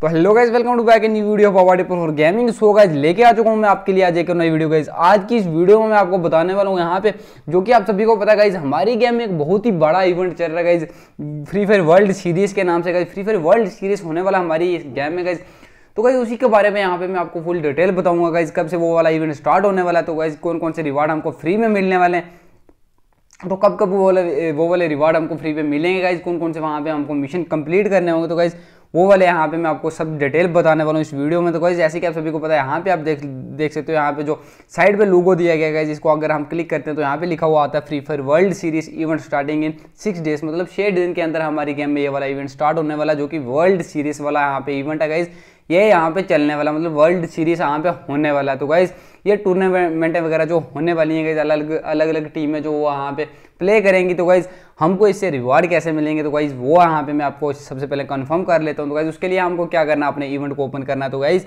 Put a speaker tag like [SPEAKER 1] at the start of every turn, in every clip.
[SPEAKER 1] तो hello guys welcome to back new video पवाडी पर गेमिंग सो गाइज लेके आ चुका हूँ मैं आपके लिए आज एक नई वीडियो गाइज आज की इस वीडियो में मैं आपको बताने वाला हूँ यहाँ पे जो कि आप सभी को पता है गाइज हमारी गेम में एक बहुत ही बड़ा इवेंट चल रहा है guys free fire world series के नाम से guys free fire world series होने वाला हमारी इस गेम में गाइज तो गाइज उसी के बारे में यहाँ पे मैं आपको फुल डिटेल बताऊंगा गाइज कब से वो वाला इवेंट स्टार्ट होने वाला है तो गाइज कौन कौन से रिवार्ड हमको फ्री में मिलने वाले हैं तो कब कब वो वाले वो वाले रिवार्ड हमको फ्री पे मिलेंगे गाइज कौन कौन से वहाँ पे हमको मिशन कंप्लीट करने होंगे तो गाइज वो वाले यहाँ पे मैं आपको सब डिटेल बताने वाला हूँ इस वीडियो में तो गाइज जैसे कि आप सभी को पता है यहाँ पे आप देख देख सकते हो यहाँ पे जो साइड पे लोगो दिया गया गाइज इसको अगर हम क्लिक करते हैं तो यहाँ पे लिखा हुआ आता है free fire world series event starting in six days मतलब छह दिन के अंदर हमारी गेम में ये वाला इवेंट स्टार्ट होने वाला जो कि वर्ल्ड सीरीज वाला यहाँ पे इवेंट है गाइज ये यहाँ पे चलने वाला मतलब वर्ल्ड सीरीज़ यहाँ पे होने वाला है तो गाइज़ ये टूर्नामेंटें वगैरह जो होने वाली हैं अलग अलग अलग टीमें जो वहाँ पे प्ले करेंगी तो गाइज़ हमको इससे रिवॉर्ड कैसे मिलेंगे तो गाइज़ वो यहाँ पे मैं आपको सबसे पहले कंफर्म कर लेता हूँ तो गाइज़ उसके लिए हमको क्या करना अपने इवेंट को ओपन करना तो गाइज़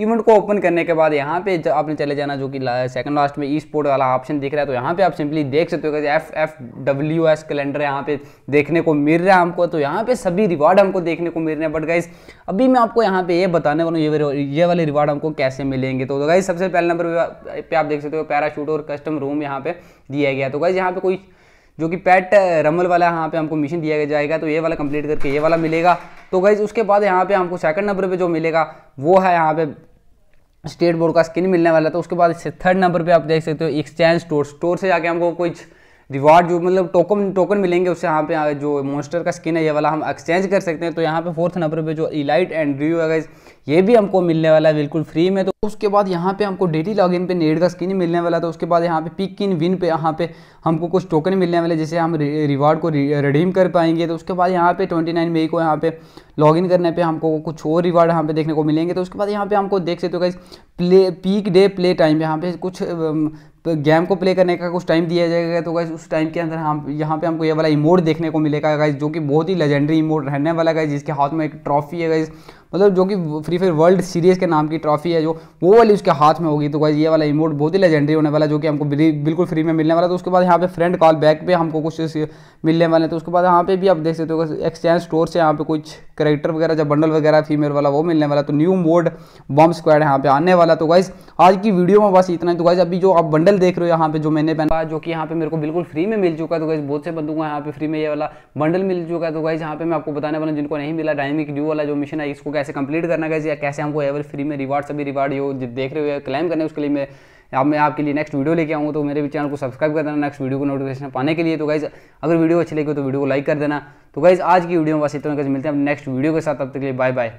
[SPEAKER 1] इवेंट को ओपन करने के बाद यहाँ पे आपने चले जाना जो कि सेकंड लास्ट में ई स्पोर्ट वाला ऑप्शन दिख रहा है तो यहाँ पे आप सिंपली देख सकते हो F F W S calendar यहाँ पे देखने को मिल रहा है हमको तो यहाँ पे सभी रिवार्ड हमको देखने को मिल रहे हैं बट गाइज अभी मैं आपको यहाँ पे ये बताने वाला हूँ ये वाले रिवार्ड हमको कैसे मिलेंगे तो गाइज सबसे पहले नंबर पे आप देख सकते हो पैराशूट और कस्टम रूम यहाँ पे दिया गया तो गाइज यहाँ पे कोई जो कि पैट रमल वाला यहाँ पे हमको मिशन दिया जाएगा तो ये वाला कंप्लीट करके ये वाला मिलेगा तो गाइज उसके बाद यहाँ पे हमको सेकंड नंबर पे जो मिलेगा वो है यहाँ पे स्टेट बोर्ड का स्किन मिलने वाला तो उसके बाद थर्ड नंबर पे आप देख सकते हो एक्सचेंज स्टोर स्टोर से जाके हमको कुछ रिवार्ड जो मतलब टोकन टोकन मिलेंगे उससे यहाँ पे जो मोस्टर का स्किन है ये वाला हम एक्सचेंज कर सकते हैं तो यहाँ पे फोर्थ नंबर पे जो इलाइट एंड रिव्यू है गाइज ये भी हमको मिलने वाला है बिल्कुल फ्री में तो उसके बाद यहाँ पे हमको डेली लॉगिन पे नेट का स्किन मिलने वाला तो उसके बाद यहाँ पे पिक इन विन पे यहाँ पे हमको कुछ टोकन मिलने वाले जैसे हम रिवार्ड को रिडीम कर पाएंगे तो उसके बाद यहाँ पे नाइन मई को यहाँ पे इन करने पे हमको कुछ और रिवॉर्ड यहाँ पे देखने को मिलेंगे तो उसके बाद यहाँ पे हमको देख सकते हो गई play peak day play time यहाँ पे कुछ um, तो गेम को प्ले करने का कुछ टाइम दिया जाएगा तो गाइज उस टाइम के अंदर हम यहाँ पे हमको ये वाला इमोट देखने को मिलेगा गाइज जो कि बहुत ही लेजेंडरी इमोट रहने वाला गाइज जिसके हाथ में एक ट्रॉफी है गाइज मतलब जो कि फ्री फायर वर्ल्ड सीरीज़ के नाम की ट्रॉफी है जो वो वाली उसके हाथ में होगी तो गाइज ये वाला इमोट बहुत ही लेजेंडरी होने वाला जो कि हमको बिल्कुल फ्री में मिलने वाला तो उसके बाद यहाँ पे फ्रेंड कॉल बैक पे हमको कुछ मिलने वाले हैं तो उसके बाद यहाँ पे भी आप देख सकते हो एक्सचेंज स्टोर से यहाँ पे कुछ करेक्टर वगैरह जब बंडल वगैरह फीमेल वाला वो मिलने वाला तो न्यू मोड बॉम्ब स्क्वाड यहाँ पे आने वाला तो गाइज आज की वीडियो में बस इतना ही तो गाइज अभी जो आप बंडल देख रहे हो यहाँ पे जो मैंने पहना जो कि यहाँ पे मेरे को बिल्कुल फ्री में मिल चुका है तो गाइज बहुत से बंदूक यहाँ पे फ्री में ये वाला बंडल मिल चुका है तो गाइज यहाँ पे मैं आपको बताने वाला जिनको नहीं मिला डायमिक ड्यू वाला जो मिशन है इसको कैसे कंप्लीट करना कैसे या कैसे हमको एवल फ्री में रिवार्ड सभी रिवार्ड जो देख रहे हो क्लेम करने उसके लिए मैं अब मैं आपके लिए नेक्स्ट वीडियो लेके आऊँ तो मेरे भी चैनल को सब्सक्राइब कर देना नेक्स्ट वीडियो को नोटिफिकेशन पाने के लिए तो गाइज अगर वीडियो अच्छी लगी तो वीडियो को लाइक कर देना तो गाइज आज की वीडियो में बस इतना मिलते हैं नेक्स्ट वीडियो के साथ अब तक के लिए बाय बाय